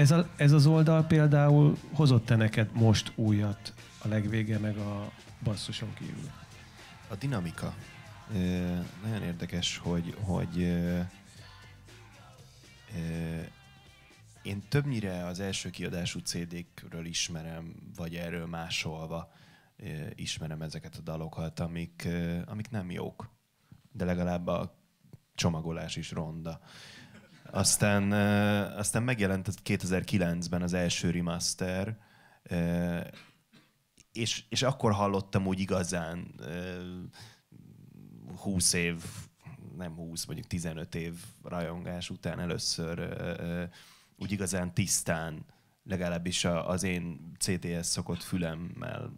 ez, a, ez az oldal például hozott-e neked most újat a legvége, meg a basszuson kívül? A dinamika. E, nagyon érdekes, hogy, hogy e, e, én többnyire az első kiadású CD-kről ismerem, vagy erről másolva e, ismerem ezeket a dalokat, amik, e, amik nem jók, de legalább a csomagolás is ronda. Aztán, aztán megjelent 2009-ben az első remaster, és, és akkor hallottam úgy igazán 20 év, nem 20, mondjuk 15 év rajongás után először úgy igazán tisztán, legalábbis az én CTS szokott fülemmel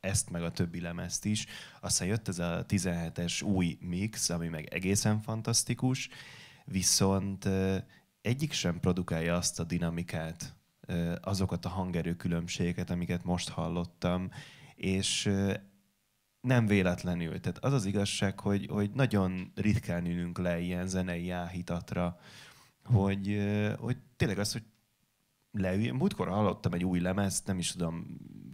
ezt meg a többi lemezt is. Aztán jött ez a 17-es új mix, ami meg egészen fantasztikus, viszont egyik sem produkálja azt a dinamikát, azokat a hangerő különbségeket, amiket most hallottam, és nem véletlenül. Tehát az az igazság, hogy, hogy nagyon ritkán ülünk le ilyen zenei áhítatra, hogy, hogy tényleg az, hogy leüljön. Múltkor hallottam egy új lemezt, nem is tudom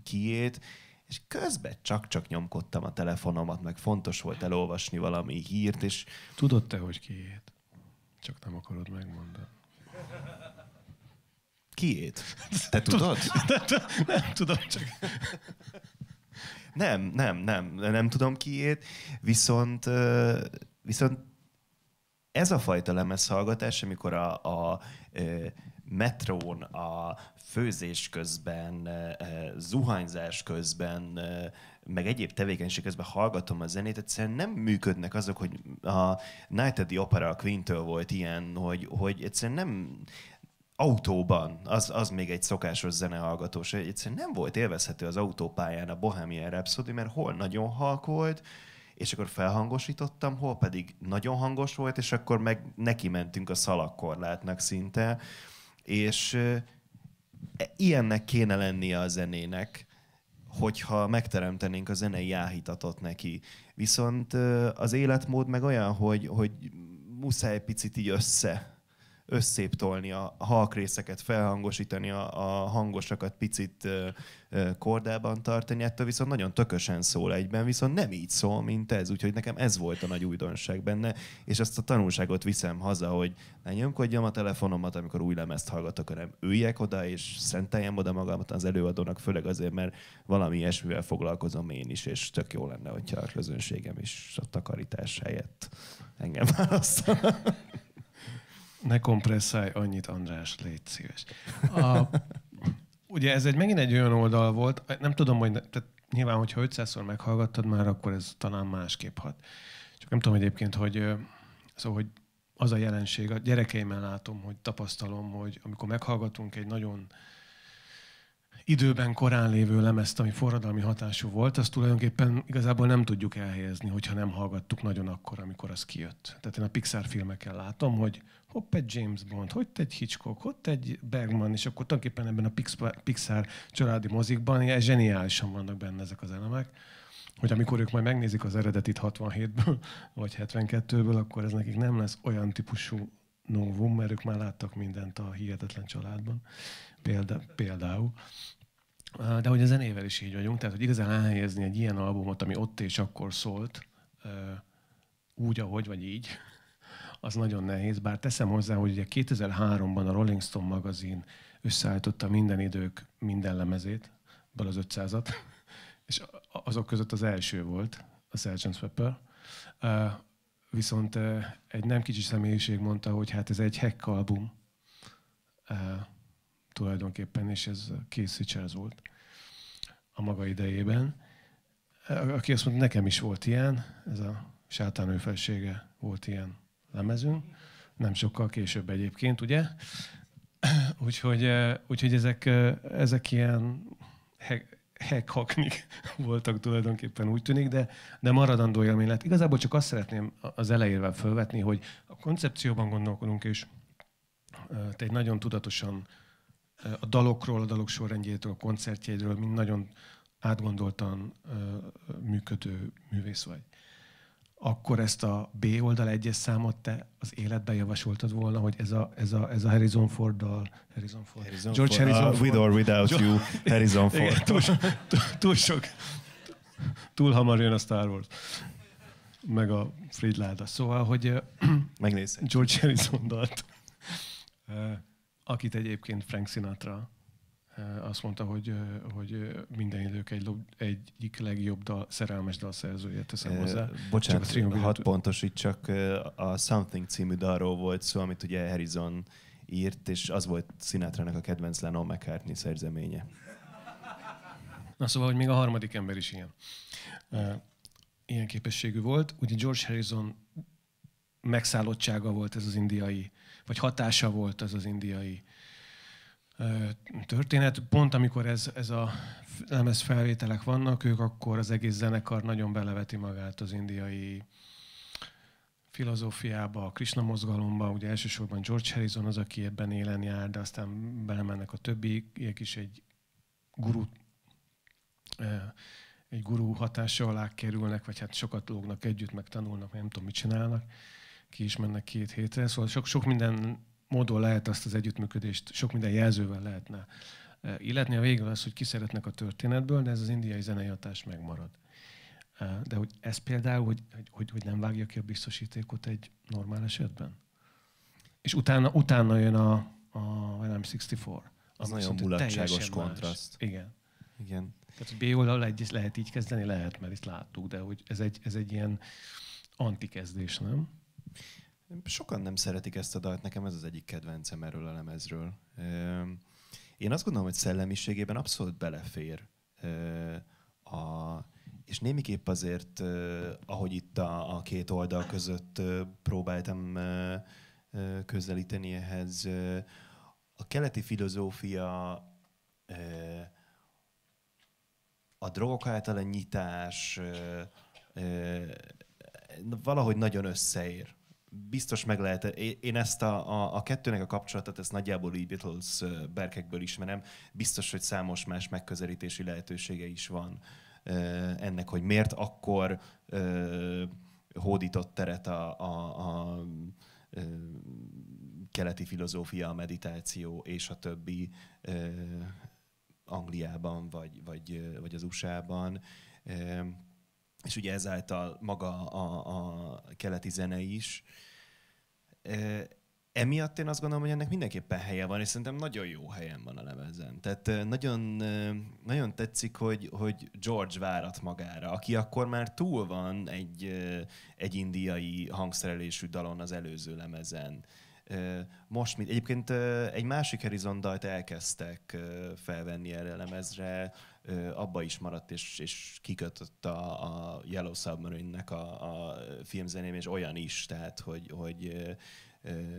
kiét, és közben csak-csak nyomkodtam a telefonomat, meg fontos volt elolvasni valami hírt, és... Tudod te, hogy kiét? Csak nem akarod megmondani. Kiét? Te tudod? Nem, nem, nem tudom, csak... Nem, nem, nem, nem tudom kiét, viszont, viszont ez a fajta lemezhallgatás, amikor a, a, a metrón, a főzés közben, zuhanyzás közben, meg egyéb tevékenység közben hallgatom a zenét, egyszerűen nem működnek azok, hogy a Night at the Opera a Queen-től volt ilyen, hogy, hogy egyszerűen nem, autóban, az, az még egy szokásos zenehallgatós, egyszerűen nem volt élvezhető az autópályán a Bohemian Rhapsody, mert hol nagyon halk volt, és akkor felhangosítottam, hol pedig nagyon hangos volt, és akkor meg neki mentünk a szalakkorlátnak szinte, és e, ilyennek kéne lennie a zenének, hogyha megteremtenénk a zenei áhítatot neki. Viszont az életmód meg olyan, hogy, hogy muszáj picit így össze összéptolni a halkrészeket, felhangosítani a, a hangosakat, picit kordában tartani, ettől viszont nagyon tökösen szól egyben, viszont nem így szól, mint ez, úgyhogy nekem ez volt a nagy újdonság benne, és ezt a tanulságot viszem haza, hogy ne nyomkodjam a telefonomat, amikor új lemezt hallgatok, hanem üljek oda, és szenteljem oda magamat az előadónak, főleg azért, mert valami ilyesmivel foglalkozom én is, és tök jó lenne, hogyha a közönségem is a takarítás helyett engem választanak. ne kompresszálj annyit, András, légy szíves. A, ugye ez egy, megint egy olyan oldal volt, nem tudom, hogy ne, tehát nyilván, hogyha 500-szor meghallgattad már, akkor ez talán másképp hat. Csak nem tudom egyébként, hogy, szóval, hogy az a jelenség, a gyerekeimmel látom, hogy tapasztalom, hogy amikor meghallgatunk egy nagyon időben korán lévő lemezt, ami forradalmi hatású volt, azt tulajdonképpen igazából nem tudjuk elhelyezni, hogyha nem hallgattuk nagyon akkor, amikor az kijött. Tehát én a Pixar filmeken látom, hogy hopp egy James Bond, hogy egy Hitchcock, ott egy Bergman, és akkor tulajdonképpen ebben a Pixar családi mozikban ilyen zseniálisan vannak benne ezek az elemek hogy amikor ők majd megnézik az eredetit 67-ből, vagy 72-ből, akkor ez nekik nem lesz olyan típusú novum, mert ők már láttak mindent a hihetetlen családban, Példa, például. De hogy a zenével is így vagyunk, tehát hogy igazán elhelyezni egy ilyen albumot, ami ott és akkor szólt, úgy, ahogy, vagy így, az nagyon nehéz. Bár teszem hozzá, hogy ugye 2003-ban a Rolling Stone magazin összeállította minden idők minden lemezét, bal az 500-at, és azok között az első volt, a Sgt. Pepper. viszont egy nem kicsi személyiség mondta, hogy hát ez egy hack album tulajdonképpen, és ez Casey Charles volt a maga idejében, aki azt mondta, nekem is volt ilyen, ez a sátán felsége volt ilyen lemezünk, nem sokkal később egyébként, ugye? Úgyhogy, úgyhogy ezek, ezek ilyen hekhaknik voltak tulajdonképpen, úgy tűnik, de, de maradandó élmény lett. Igazából csak azt szeretném az elejével felvetni, hogy a koncepcióban gondolkodunk, és te egy nagyon tudatosan a dalokról, a dalok sorrendjétől, a koncertjeidről, mint nagyon átgondoltan működő művész vagy. Akkor ezt a B oldal egyes számot te az életbe javasoltad volna, hogy ez a, ez a, ez a Harrison dal, Harrison Ford, Harrison George Ford, Harrison uh, Ford. With or without George, you, Harrison Ford. Igen, túl, túl, sok, túl hamar jön a Star Wars meg a Fridláda. Szóval, hogy megnézem George Harrison dalt akit egyébként Frank Sinatra azt mondta, hogy, hogy minden idők egy, egyik legjobb dal, szerelmes szerzője teszem hozzá. Bocsánat, csak a hat csak a Something című dalról volt szó, amit ugye Harrison írt, és az volt sinatra a kedvenc Lennon McCartney szerzeménye. Na szóval, hogy még a harmadik ember is ilyen. Ilyen képességű volt. Ugye George Harrison megszállottsága volt ez az indiai, vagy hatása volt ez az indiai történet. Pont amikor ez, ez a lemez felvételek vannak, ők akkor az egész zenekar nagyon beleveti magát az indiai filozófiába, a Krishna mozgalomba, ugye elsősorban George Harrison az, aki ebben élen jár, de aztán belemennek a többiek is egy guru, egy gurú hatása alá kerülnek, vagy hát sokat lógnak együtt, meg tanulnak, nem tudom, mit csinálnak ki is mennek két hétre, szóval sok, sok minden módon lehet azt az együttműködést, sok minden jelzővel lehetne e, illetni. A végül az, hogy ki szeretnek a történetből, de ez az indiai zenei hatás megmarad. E, de hogy ez például, hogy, hogy, hogy nem vágja ki a biztosítékot egy normál esetben? És utána, utána jön a, a When I'm 64. Az nagyon mulatságos kontraszt. Más. Igen. Igen. Tehát, hogy B oldal egy, lehet így kezdeni, lehet, mert itt láttuk, de hogy ez egy, ez egy ilyen antikezdés, nem? Sokan nem szeretik ezt a dalt, nekem ez az egyik kedvencem erről a lemezről. Én azt gondolom, hogy szellemiségében abszolút belefér a, és némiképp azért, ahogy itt a, a két oldal között próbáltam közelíteni ehhez, a keleti filozófia, a drogok által a nyitás valahogy nagyon összeér biztos meg lehet. Én ezt a, a, a kettőnek a kapcsolatot, ezt nagyjából így Beatles berkekből ismerem. Biztos, hogy számos más megközelítési lehetősége is van ennek, hogy miért akkor hódított teret a, a, a keleti filozófia, a meditáció és a többi Angliában vagy, vagy, vagy az USA-ban és ugye ezáltal maga a, a keleti zene is. E, emiatt én azt gondolom, hogy ennek mindenképpen helye van, és szerintem nagyon jó helyen van a lemezen. Tehát nagyon, nagyon tetszik, hogy, hogy George várat magára, aki akkor már túl van egy, egy indiai hangszerelésű dalon az előző lemezen. Most mint egyébként egy másik Harrison dalt elkezdtek felvenni erre a lemezre, abba is maradt, és, és kikötött a, a Yellow Submarine-nek a, a filmzeném, és olyan is, tehát hogy, hogy ö, ö,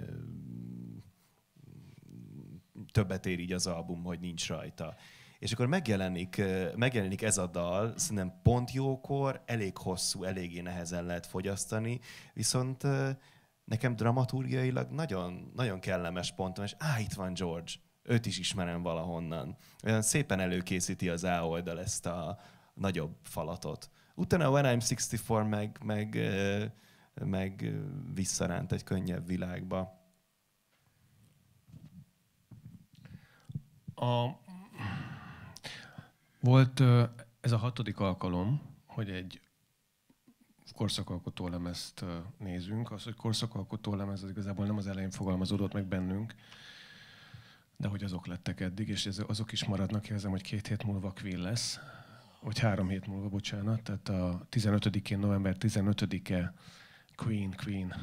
többet ér így az album, hogy nincs rajta. És akkor megjelenik, megjelenik ez a dal, szerintem pont jókor, elég hosszú, eléggé nehezen lehet fogyasztani, viszont nekem dramaturgiailag nagyon, nagyon kellemes pontom, és á, itt van George őt is ismerem valahonnan. Olyan szépen előkészíti az A oldal ezt a nagyobb falatot. Utána a When I'm 64 meg, meg, meg visszaránt egy könnyebb világba. A... Volt ez a hatodik alkalom, hogy egy korszakalkotó lemezt nézünk. Az, hogy korszakalkotó lemez, az igazából nem az elején fogalmazódott meg bennünk, de hogy azok lettek eddig, és ez, azok is maradnak, érzem hogy két hét múlva Quill lesz, vagy három hét múlva, bocsánat, tehát a 15-én, november 15-e Queen, Queen,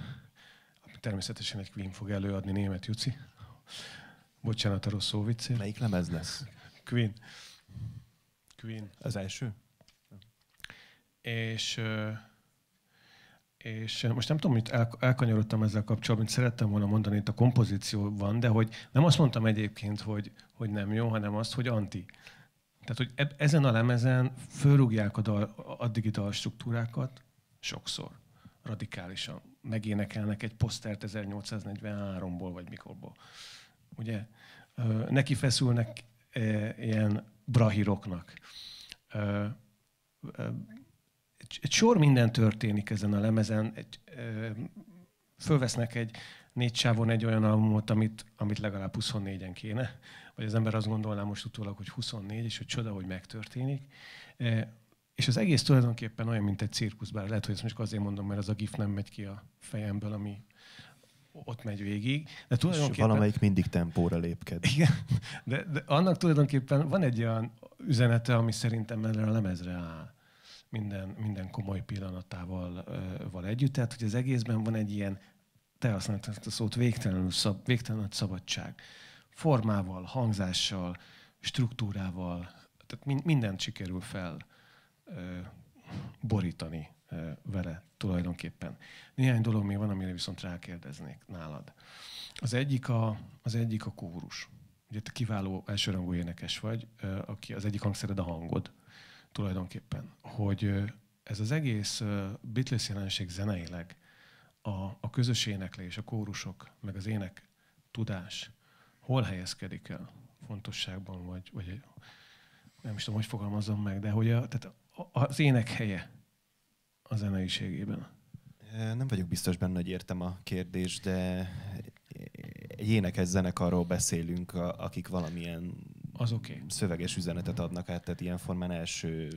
természetesen egy Queen fog előadni német Juci. Bocsánat a rossz viccél. Melyik lemez lesz? Queen. Queen. Az első? És és eh, most nem tudom, hogy elkanyarodtam ezzel kapcsolatban, hogy szerettem volna mondani itt a kompozícióban, de hogy nem azt mondtam egyébként, hogy, hogy nem jó, hanem azt, hogy anti. Tehát, hogy ezen a lemezen fölrúgják a dal, addigi struktúrákat sokszor, radikálisan. Megénekelnek egy posztert 1843-ból, vagy mikorból. Ugye? Neki feszülnek e, ilyen brahiroknak. e, egy, egy sor minden történik ezen a lemezen. Egy, ö, fölvesznek egy négy sávon egy olyan albumot, amit, amit legalább 24-en kéne. Vagy az ember azt gondolná most utólag, hogy 24, és hogy csoda, hogy megtörténik. E, és az egész tulajdonképpen olyan, mint egy cirkusz, bár lehet, hogy ezt most azért mondom, mert az a gif nem megy ki a fejemből, ami ott megy végig. De tulajdonképpen... És valamelyik mindig tempóra lépked. Igen, de, de annak tulajdonképpen van egy olyan üzenete, ami szerintem erre a lemezre áll minden, minden komoly pillanatával val val együtt. Tehát, hogy az egészben van egy ilyen, te használtad ezt a szót, végtelenül szab, végtelen szabadság. Formával, hangzással, struktúrával, tehát mindent sikerül fel borítani vele tulajdonképpen. Néhány dolog még van, amire viszont rákérdeznék nálad. Az egyik a, az egyik a kórus. Ugye te kiváló elsőrangú énekes vagy, aki az egyik hangszered a hangod tulajdonképpen, hogy ez az egész Beatles jelenség zeneileg, a, a közös éneklés, a kórusok, meg az ének tudás hol helyezkedik el fontosságban, vagy, vagy nem is tudom, hogy fogalmazom meg, de hogy a, tehát az ének helye a zeneiségében. Nem vagyok biztos benne, hogy értem a kérdést, de egy énekes zenekarról beszélünk, akik valamilyen az oké. Okay. Szöveges üzenetet adnak át, tehát ilyen formán első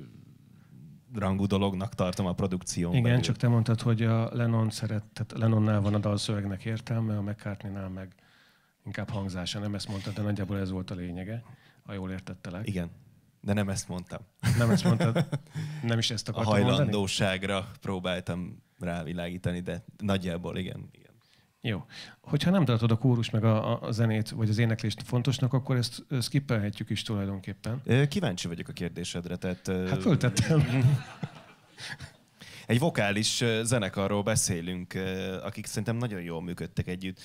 rangú dolognak tartom a produkción. Igen, belül. csak te mondtad, hogy a Lennon szeret, tehát Lennonnál van a dalszövegnek értelme, a McCartneynál meg inkább hangzása. Nem ezt mondtad, de nagyjából ez volt a lényege, ha jól értettelek. Igen, de nem ezt mondtam. Nem ezt mondtad? Nem is ezt akartam A hajlandóságra mondani? próbáltam rávilágítani, de nagyjából igen. igen. Jó. Hogyha nem tartod a kórus meg a, a zenét vagy az éneklést fontosnak, akkor ezt skippelhetjük is tulajdonképpen. Kíváncsi vagyok a kérdésedre, tehát... Hát föltettem. Egy vokális zenekarról beszélünk, akik szerintem nagyon jól működtek együtt.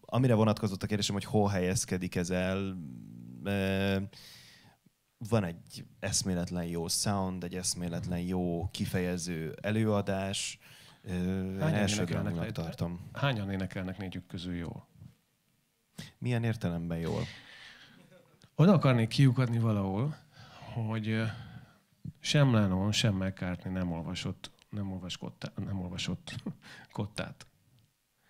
Amire vonatkozott a kérdésem, hogy hol helyezkedik ez el, van egy eszméletlen jó sound, egy eszméletlen jó kifejező előadás, Hányan énekelnek? tartom. Hányan énekelnek négyük közül jól? Milyen értelemben jól? Oda akarnék kiukadni valahol, hogy sem Lennon, sem McCartney nem olvasott, nem olvasott, nem olvasott kottát.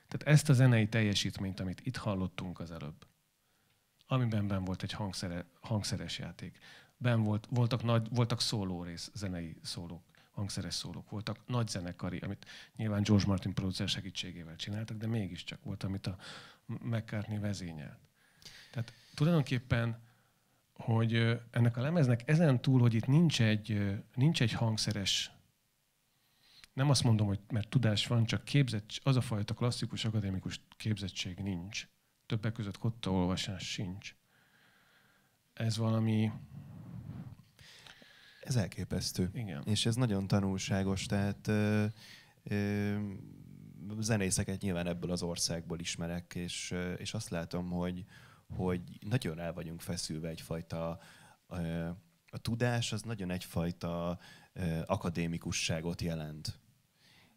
Tehát ezt a zenei teljesítményt, amit itt hallottunk az előbb, amiben ben volt egy hangszere, hangszeres játék, ben volt, voltak, nagy, voltak szóló rész, zenei szólók hangszeres szólók voltak, nagy zenekari, amit nyilván George Martin producer segítségével csináltak, de mégiscsak volt, amit a McCartney vezényelt. Tehát tulajdonképpen, hogy ennek a lemeznek ezen túl, hogy itt nincs egy, nincs egy hangszeres nem azt mondom, hogy mert tudás van, csak képzett, az a fajta klasszikus akadémikus képzettség nincs. Többek között kotta olvasás sincs. Ez valami, ez elképesztő. Igen. És ez nagyon tanulságos, tehát ö, ö, zenészeket nyilván ebből az országból ismerek, és, ö, és azt látom, hogy, hogy nagyon el vagyunk feszülve egyfajta ö, a tudás az nagyon egyfajta ö, akadémikusságot jelent.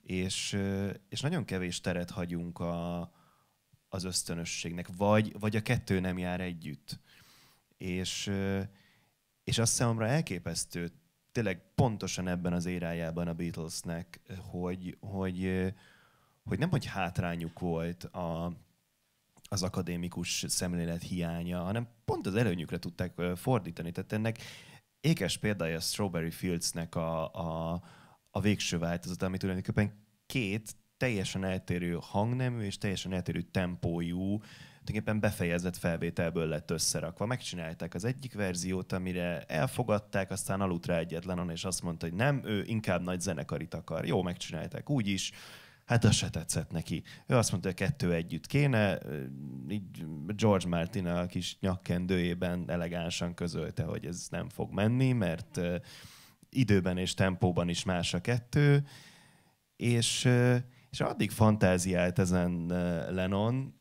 És, ö, és nagyon kevés teret hagyunk a, az ösztönösségnek, vagy, vagy a kettő nem jár együtt. És ö, és azt számomra elképesztő, tényleg pontosan ebben az érájában a Beatlesnek, hogy, hogy, hogy nem hogy hátrányuk volt a, az akadémikus szemlélet hiánya, hanem pont az előnyükre tudták fordítani. Tehát ennek ékes példája Strawberry Fieldsnek a, a, a végső változata, ami tulajdonképpen két teljesen eltérő hangnemű és teljesen eltérő tempójú tulajdonképpen befejezett felvételből lett összerakva. Megcsinálták az egyik verziót, amire elfogadták, aztán aludt rá egyetlenon, és azt mondta, hogy nem, ő inkább nagy zenekarit akar. Jó, megcsinálták úgy is. Hát az se tetszett neki. Ő azt mondta, hogy kettő együtt kéne, így George Martin a kis nyakkendőjében elegánsan közölte, hogy ez nem fog menni, mert időben és tempóban is más a kettő, és, és addig fantáziált ezen Lennon,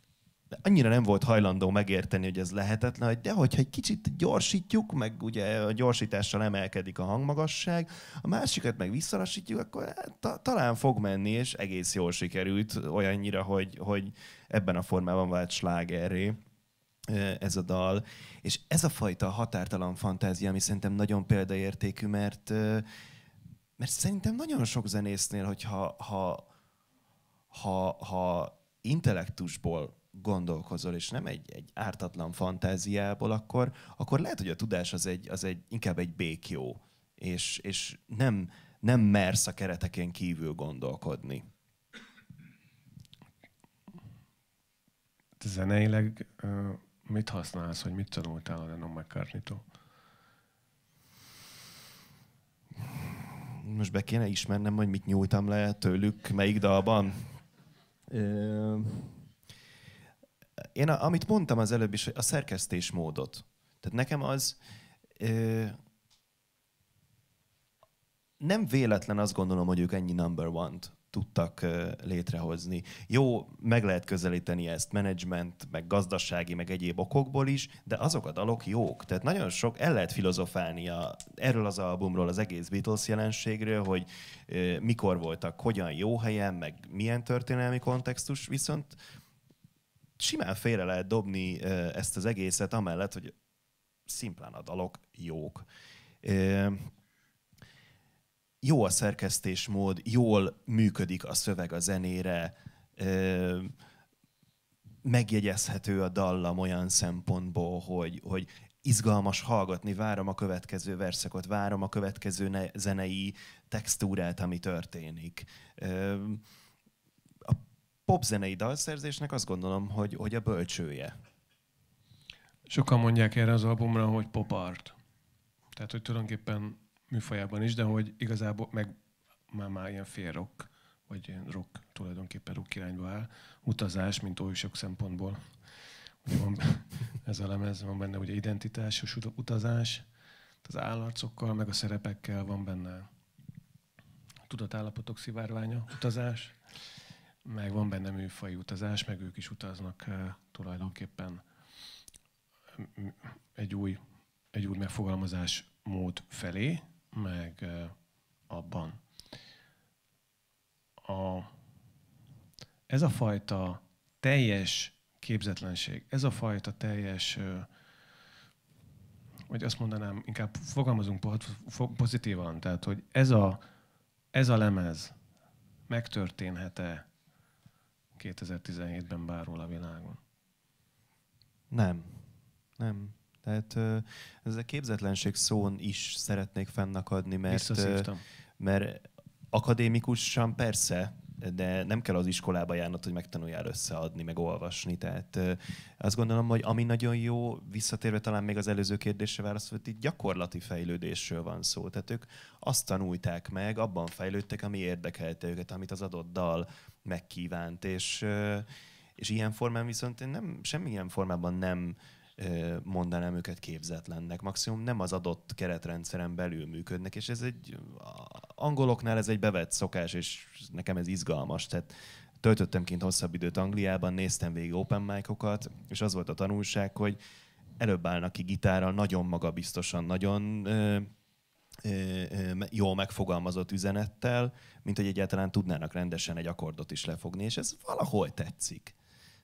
de annyira nem volt hajlandó megérteni, hogy ez lehetetlen, hogy de hogyha egy kicsit gyorsítjuk, meg ugye a gyorsítással emelkedik a hangmagasság, a másikat meg visszalassítjuk, akkor hát, ta- talán fog menni, és egész jól sikerült, olyannyira, hogy, hogy ebben a formában vált slágerré ez a dal. És ez a fajta határtalan fantázia, ami szerintem nagyon példaértékű, mert, mert szerintem nagyon sok zenésznél, hogyha ha, ha, ha intellektusból gondolkozol, és nem egy, egy ártatlan fantáziából, akkor, akkor lehet, hogy a tudás az, egy, az egy, inkább egy békjó, és, és nem, nem mersz a kereteken kívül gondolkodni. Te zeneileg mit használsz, hogy mit tanultál a Lennon mccartney -tól? Most be kéne ismernem, hogy mit nyújtam le tőlük, melyik dalban? Ö én a, amit mondtam az előbb is, a szerkesztésmódot. Tehát nekem az ö, nem véletlen azt gondolom, hogy ők ennyi number one-t tudtak ö, létrehozni. Jó, meg lehet közelíteni ezt menedzsment, meg gazdasági, meg egyéb okokból is, de azok a dalok jók. Tehát nagyon sok, el lehet filozofálni a, erről az albumról, az egész Beatles jelenségről, hogy ö, mikor voltak, hogyan jó helyen, meg milyen történelmi kontextus, viszont simán félre lehet dobni ezt az egészet, amellett, hogy szimplán a dalok jók. Jó a szerkesztésmód, jól működik a szöveg a zenére, megjegyezhető a dallam olyan szempontból, hogy, hogy izgalmas hallgatni, várom a következő verszakot, várom a következő ne- zenei textúrát, ami történik popzenei dalszerzésnek azt gondolom, hogy, hogy a bölcsője. Sokan mondják erre az albumra, hogy pop art. Tehát, hogy tulajdonképpen műfajában is, de hogy igazából meg már, már ilyen fél rock, vagy ilyen rock tulajdonképpen rock irányba áll. Utazás, mint oly sok szempontból. Ugye van ez a lemez, van benne ugye identitásos utazás, az állarcokkal, meg a szerepekkel van benne tudatállapotok szivárványa, utazás, meg van benne műfai utazás, meg ők is utaznak eh, tulajdonképpen mm, egy új, egy új megfogalmazás mód felé, meg eh, abban. A, ez a fajta teljes képzetlenség, ez a fajta teljes, eh, vagy azt mondanám, inkább fogalmazunk pozitívan, tehát hogy ez a, ez a lemez megtörténhet-e 2017-ben bárhol a világon? Nem. Nem. Tehát ez a képzetlenség szón is szeretnék fennakadni, mert, mert akadémikusan persze de nem kell az iskolába járnod, hogy megtanuljál összeadni, meg olvasni. Tehát azt gondolom, hogy ami nagyon jó, visszatérve talán még az előző kérdésre válaszol, hogy itt gyakorlati fejlődésről van szó. Tehát ők azt tanulták meg, abban fejlődtek, ami érdekelte őket, amit az adott dal megkívánt. És, és ilyen formán viszont én nem, semmilyen formában nem mondanám őket képzetlennek. Maximum nem az adott keretrendszeren belül működnek, és ez egy angoloknál ez egy bevett szokás, és nekem ez izgalmas. Tehát töltöttem kint hosszabb időt Angliában, néztem végig open mic és az volt a tanulság, hogy előbb állnak ki gitárral, nagyon magabiztosan, nagyon ö, ö, ö, jól megfogalmazott üzenettel, mint hogy egyáltalán tudnának rendesen egy akkordot is lefogni, és ez valahol tetszik.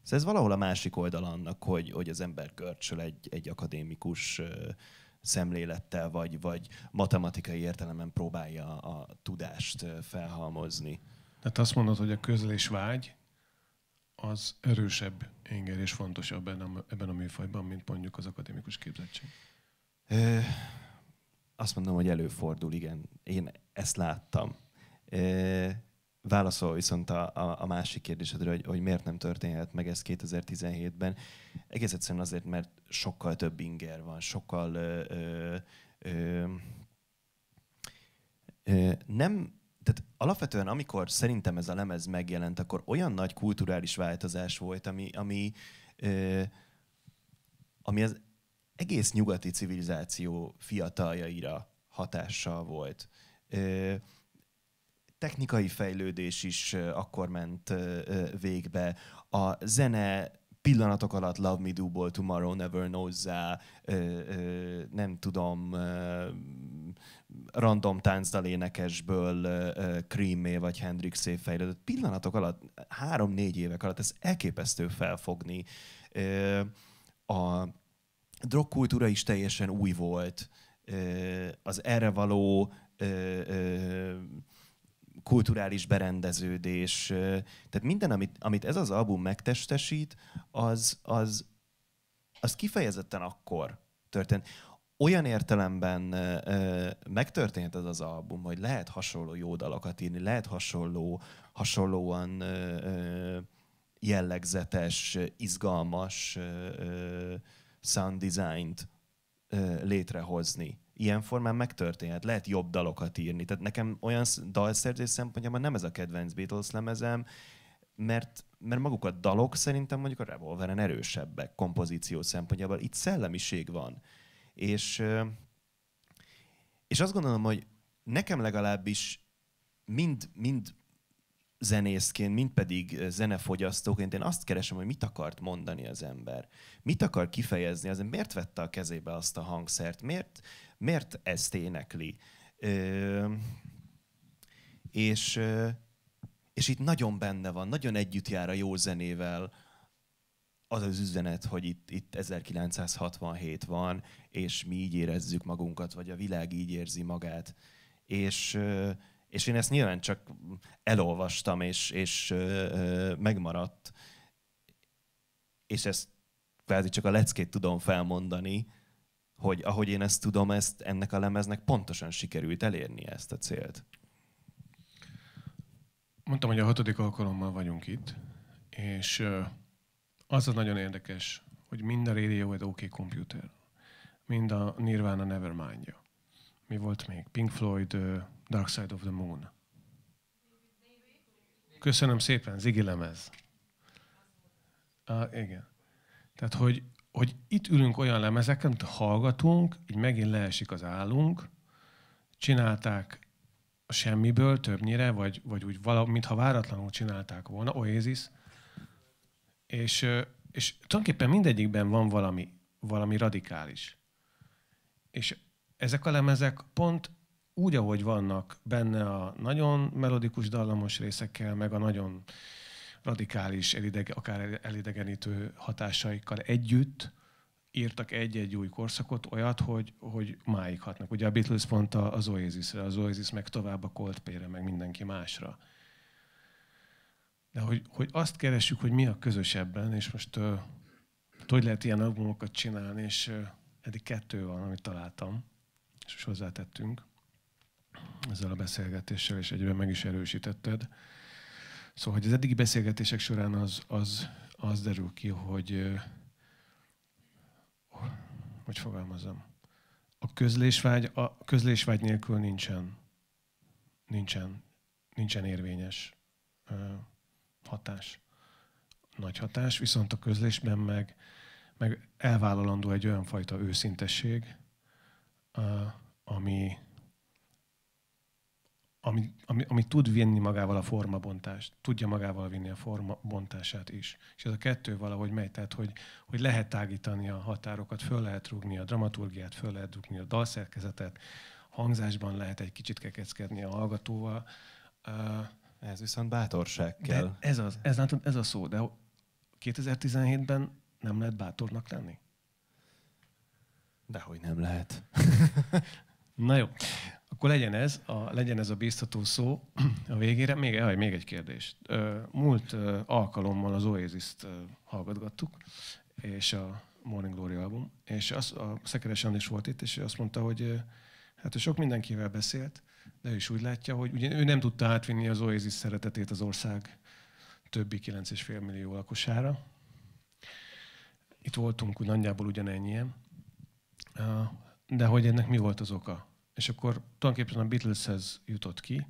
Szóval ez valahol a másik oldal annak, hogy, hogy az ember görcsöl egy, egy akadémikus szemlélettel vagy, vagy matematikai értelemben próbálja a tudást felhalmozni. Tehát azt mondod, hogy a közlés vágy az erősebb inger és fontosabb ebben a, ebben a műfajban, mint mondjuk az akadémikus képzettség. Ö, azt mondom, hogy előfordul, igen. Én ezt láttam. Ö, válaszol viszont a, a, a másik kérdésedre, hogy, hogy miért nem történhet meg ez 2017-ben. Egész egyszerűen azért, mert sokkal több inger van, sokkal ö, ö, ö, ö, nem tehát alapvetően amikor szerintem ez a lemez megjelent, akkor olyan nagy kulturális változás volt, ami, ami, ö, ami az egész nyugati civilizáció fiataljaira hatással volt. Ö, technikai fejlődés is akkor ment végbe. A zene pillanatok alatt Love Me Do-ból Tomorrow Never knows nem tudom, random táncdal énekesből cream vagy hendrix szép fejlődött. Pillanatok alatt, három-négy évek alatt, ez elképesztő felfogni. A drogkultúra is teljesen új volt. Az erre való kulturális berendeződés, tehát minden, amit, amit ez az album megtestesít, az, az, az kifejezetten akkor történt. Olyan értelemben ö, megtörtént ez az album, hogy lehet hasonló jó dalokat írni, lehet hasonló, hasonlóan ö, jellegzetes, izgalmas ö, sound designt létrehozni ilyen formán megtörténhet. Lehet jobb dalokat írni. Tehát nekem olyan dalszerzés szempontjában nem ez a kedvenc Beatles lemezem, mert, mert maguk a dalok szerintem mondjuk a Revolveren erősebbek kompozíció szempontjából. Itt szellemiség van. És, és azt gondolom, hogy nekem legalábbis mind, mind zenészként, mint pedig zenefogyasztóként én azt keresem, hogy mit akart mondani az ember. Mit akar kifejezni az ember? Miért vette a kezébe azt a hangszert? Miért miért ezt énekli? Ö, és, és itt nagyon benne van, nagyon együtt jár a jó zenével az az üzenet, hogy itt, itt 1967 van, és mi így érezzük magunkat, vagy a világ így érzi magát. És, és én ezt nyilván csak elolvastam, és, és megmaradt. És ezt kvázi csak a leckét tudom felmondani, hogy ahogy én ezt tudom, ezt ennek a lemeznek pontosan sikerült elérni ezt a célt. Mondtam, hogy a hatodik alkalommal vagyunk itt, és az a nagyon érdekes, hogy mind a Radiohead OK Computer, mind a Nirvana Nevermind-ja. Mi volt még? Pink Floyd, Dark Side of the Moon. Köszönöm szépen, Ziggy lemez. Ah, igen. Tehát, hogy hogy itt ülünk olyan lemezeken, amit hallgatunk, így megint leesik az állunk, csinálták a semmiből többnyire, vagy, vagy úgy vala, mintha váratlanul csinálták volna, Oasis, és, és tulajdonképpen mindegyikben van valami, valami radikális. És ezek a lemezek pont úgy, ahogy vannak benne a nagyon melodikus dallamos részekkel, meg a nagyon radikális, elidege, akár elidegenítő hatásaikkal együtt írtak egy-egy új korszakot, olyat, hogy, hogy máig hatnak. Ugye a Beatles pont az Oasisre, az Oasis meg tovább a Coldplay-re, meg mindenki másra. De hogy, hogy azt keresjük, hogy mi a közös ebben? és most uh, hogy lehet ilyen albumokat csinálni, és uh, eddig kettő van, amit találtam, és most hozzátettünk ezzel a beszélgetéssel, és egyben meg is erősítetted. Szóval, hogy az eddigi beszélgetések során az, az, az derül ki, hogy hogy fogalmazom? A közlésvágy, a közlésvágy nélkül nincsen, nincsen, nincsen érvényes hatás. Nagy hatás, viszont a közlésben meg, meg elvállalandó egy olyan fajta őszintesség, ami, ami, ami, ami tud vinni magával a formabontást, tudja magával vinni a formabontását is. És ez a kettő valahogy megy, tehát hogy, hogy lehet tágítani a határokat, föl lehet rúgni a dramaturgiát, föl lehet rúgni a dalszerkezetet, hangzásban lehet egy kicsit kekeckedni a hallgatóval. Ez viszont bátorság kell. De ez, az, ez, látod, ez a szó, de 2017-ben nem lehet bátornak lenni? Dehogy nem lehet. Na jó. Akkor legyen ez, a, legyen ez a bíztató szó a végére. Még, jaj, még egy kérdés. Múlt alkalommal az Oasis-t hallgatgattuk, és a Morning Glory album, és az, a Szekeres is volt itt, és ő azt mondta, hogy hát ő sok mindenkivel beszélt, de ő is úgy látja, hogy ugye ő nem tudta átvinni az Oasis szeretetét az ország többi 9,5 millió lakosára. Itt voltunk úgy nagyjából ugyanennyien, de hogy ennek mi volt az oka? És akkor tulajdonképpen a Beatleshez jutott ki,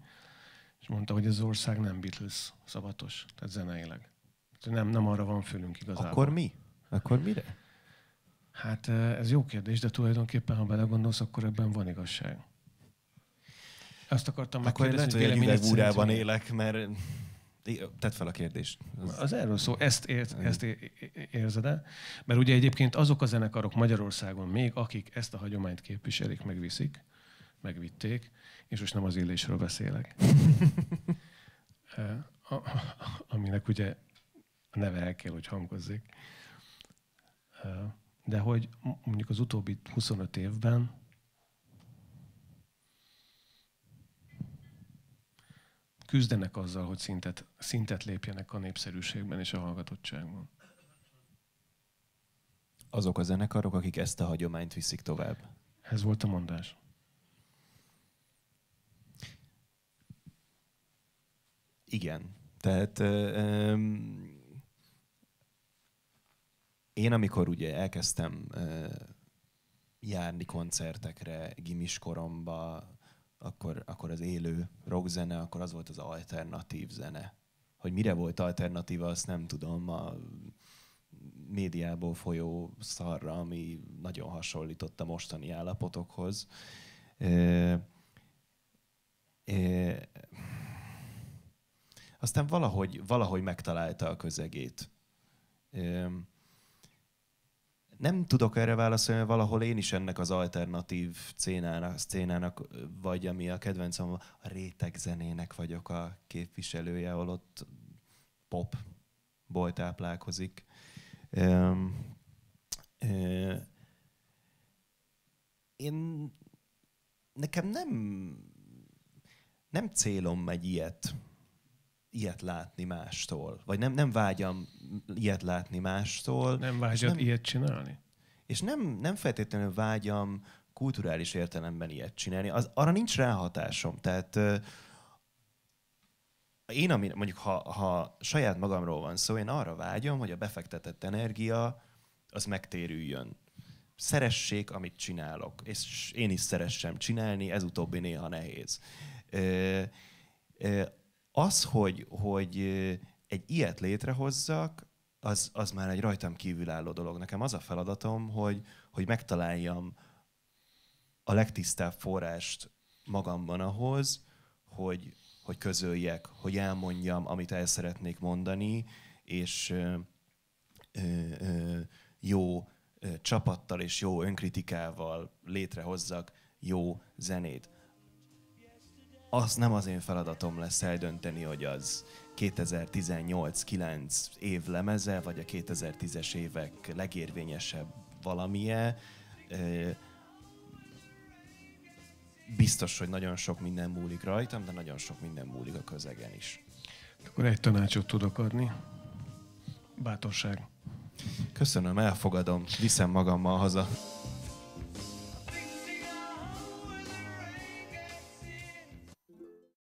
és mondta, hogy ez az ország nem Beatles szabatos, tehát zeneileg. Nem, nem arra van fülünk igazából. Akkor mi? Akkor mire? Hát ez jó kérdés, de tulajdonképpen, ha belegondolsz, akkor ebben van igazság. Azt akartam Akkor én lehet, hogy egy üvegúrában élek, mert Tedd fel a kérdést. Az, az erről szó, ezt, ért, ezt érzed el? Mert ugye egyébként azok a zenekarok Magyarországon még, akik ezt a hagyományt képviselik, megviszik, megvitték, és most nem az élésről beszélek. aminek ugye a neve el kell, hogy hangozzék. De hogy mondjuk az utóbbi 25 évben küzdenek azzal, hogy szintet, szintet lépjenek a népszerűségben és a hallgatottságban. Azok a zenekarok, akik ezt a hagyományt viszik tovább. Ez volt a mondás. Igen. Tehát um, én amikor ugye elkezdtem uh, járni koncertekre gimis koromba, akkor, akkor az élő rockzene, akkor az volt az alternatív zene. Hogy mire volt alternatíva, azt nem tudom. A médiából folyó szarra, ami nagyon hasonlított a mostani állapotokhoz. E, e, aztán valahogy, valahogy megtalálta a közegét. Nem tudok erre válaszolni, mert valahol én is ennek az alternatív szcénának, szcénának vagy, ami a kedvencem, a rétegzenének vagyok a képviselője, ahol ott pop táplálkozik. Én nekem nem, nem célom egy ilyet ilyet látni mástól. Vagy nem, nem vágyam ilyet látni mástól. Nem vágyad nem, ilyet csinálni? És nem, nem feltétlenül vágyam kulturális értelemben ilyet csinálni. Az, arra nincs ráhatásom. Tehát uh, én, ami, mondjuk ha, ha saját magamról van szó, én arra vágyom, hogy a befektetett energia az megtérüljön. Szeressék, amit csinálok. És én is szeressem csinálni, ez utóbbi néha nehéz. uh, az, hogy, hogy egy ilyet létrehozzak, az, az már egy rajtam kívülálló dolog. Nekem az a feladatom, hogy, hogy megtaláljam a legtisztább forrást magamban ahhoz, hogy, hogy közöljek, hogy elmondjam, amit el szeretnék mondani, és ö, ö, jó ö, csapattal és jó önkritikával létrehozzak jó zenét az nem az én feladatom lesz eldönteni, hogy az 2018-9 év lemeze, vagy a 2010-es évek legérvényesebb valamie. Biztos, hogy nagyon sok minden múlik rajtam, de nagyon sok minden múlik a közegen is. Akkor egy tanácsot tudok adni. Bátorság. Köszönöm, elfogadom, viszem magammal haza.